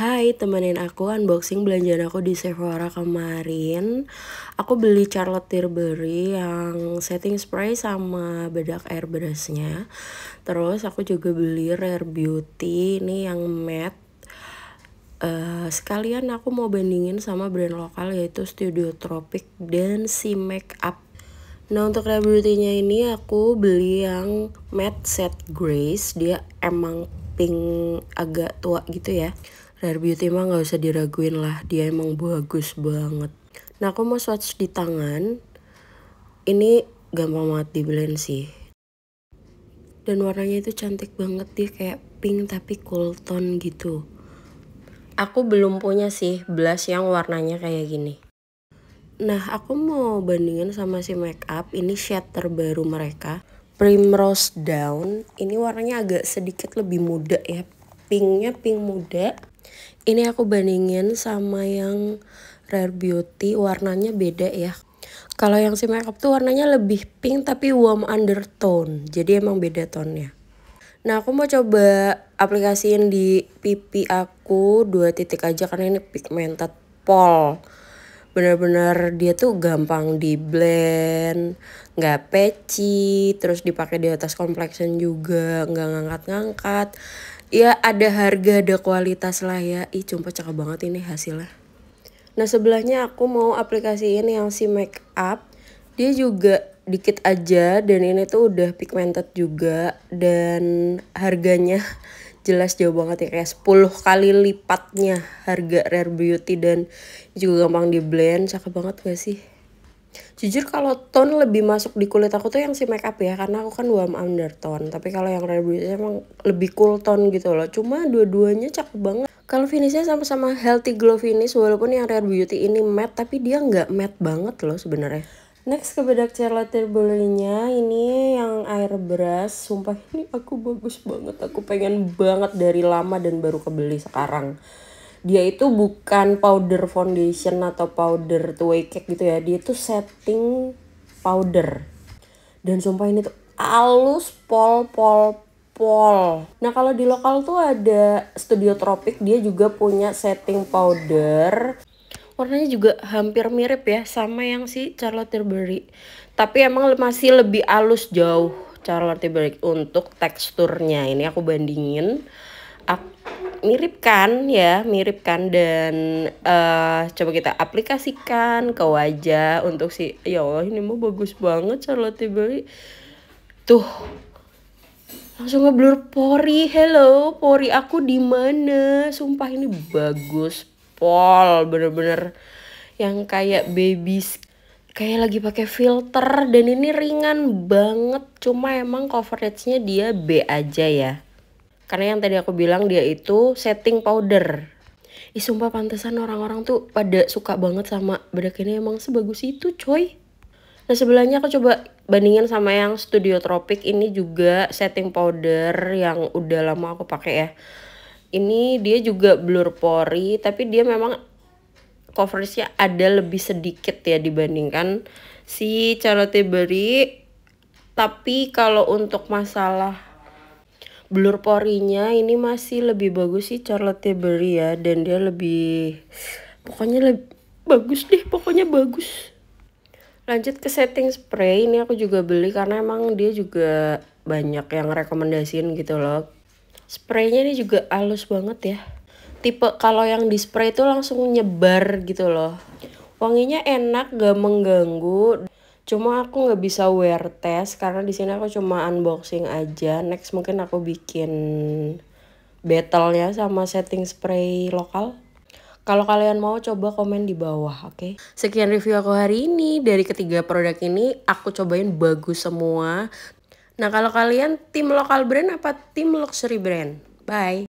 Hai, temenin aku unboxing belanjaan aku di Sephora kemarin. Aku beli Charlotte Tilbury yang setting spray sama bedak airbrushnya. Terus aku juga beli Rare Beauty ini yang matte. Uh, sekalian aku mau bandingin sama brand lokal yaitu Studio Tropic dan si Make Up Nah untuk Rare beauty ini aku beli yang matte set grace Dia emang pink agak tua gitu ya Rare Beauty mah gak usah diraguin lah, dia emang bagus banget. Nah aku mau swatch di tangan, ini gampang banget di blend sih. Dan warnanya itu cantik banget, dia kayak pink tapi cool tone gitu. Aku belum punya sih blush yang warnanya kayak gini. Nah, aku mau bandingin sama si make up. Ini shade terbaru mereka, Primrose Down. Ini warnanya agak sedikit lebih muda ya. Pinknya pink muda, ini aku bandingin sama yang Rare Beauty, warnanya beda ya. Kalau yang si makeup tuh warnanya lebih pink tapi warm undertone, jadi emang beda tonnya. Nah aku mau coba aplikasiin di pipi aku dua titik aja karena ini pigmented pol bener-bener dia tuh gampang di blend nggak peci terus dipakai di atas complexion juga nggak ngangkat-ngangkat ya ada harga ada kualitas lah ya ih cuma cakep banget ini hasilnya nah sebelahnya aku mau aplikasi ini yang si make up dia juga dikit aja dan ini tuh udah pigmented juga dan harganya jelas jauh banget ya kayak 10 kali lipatnya harga Rare Beauty dan juga gampang di blend cakep banget gak sih Jujur kalau tone lebih masuk di kulit aku tuh yang si makeup ya karena aku kan warm undertone. Tapi kalau yang red beauty emang lebih cool tone gitu loh. Cuma dua-duanya cakep banget. Kalau finishnya sama-sama healthy glow finish walaupun yang rare beauty ini matte tapi dia nggak matte banget loh sebenarnya. Next ke bedak Charlotte belinya ini yang air brush. Sumpah ini aku bagus banget. Aku pengen banget dari lama dan baru kebeli sekarang dia itu bukan powder foundation atau powder two cake gitu ya dia itu setting powder dan sumpah ini tuh alus pol pol pol nah kalau di lokal tuh ada studio tropik dia juga punya setting powder warnanya juga hampir mirip ya sama yang si Charlotte Tilbury tapi emang masih lebih alus jauh Charlotte Tilbury untuk teksturnya ini aku bandingin mirip kan ya mirip kan dan uh, coba kita aplikasikan ke wajah untuk si ya Allah ini mau bagus banget Charlotte Tilbury tuh langsung ngeblur pori hello pori aku di mana sumpah ini bagus pol bener-bener yang kayak baby kayak lagi pakai filter dan ini ringan banget cuma emang coveragenya dia B aja ya karena yang tadi aku bilang dia itu setting powder. Ih sumpah pantesan orang-orang tuh pada suka banget sama bedak ini emang sebagus itu coy. Nah sebelahnya aku coba bandingin sama yang Studio Tropic ini juga setting powder yang udah lama aku pakai ya. Ini dia juga blur pori tapi dia memang coverage-nya ada lebih sedikit ya dibandingkan si Charlotte Tilbury. Tapi kalau untuk masalah blur porinya ini masih lebih bagus sih Charlotte Tilbury ya dan dia lebih pokoknya lebih bagus deh pokoknya bagus lanjut ke setting spray ini aku juga beli karena emang dia juga banyak yang rekomendasiin gitu loh spraynya ini juga halus banget ya tipe kalau yang di spray itu langsung nyebar gitu loh wanginya enak gak mengganggu Cuma aku nggak bisa wear test karena di sini aku cuma unboxing aja. Next mungkin aku bikin battle ya sama setting spray lokal. Kalau kalian mau coba komen di bawah, oke? Okay? Sekian review aku hari ini. Dari ketiga produk ini aku cobain bagus semua. Nah, kalau kalian tim lokal brand apa tim luxury brand? Bye.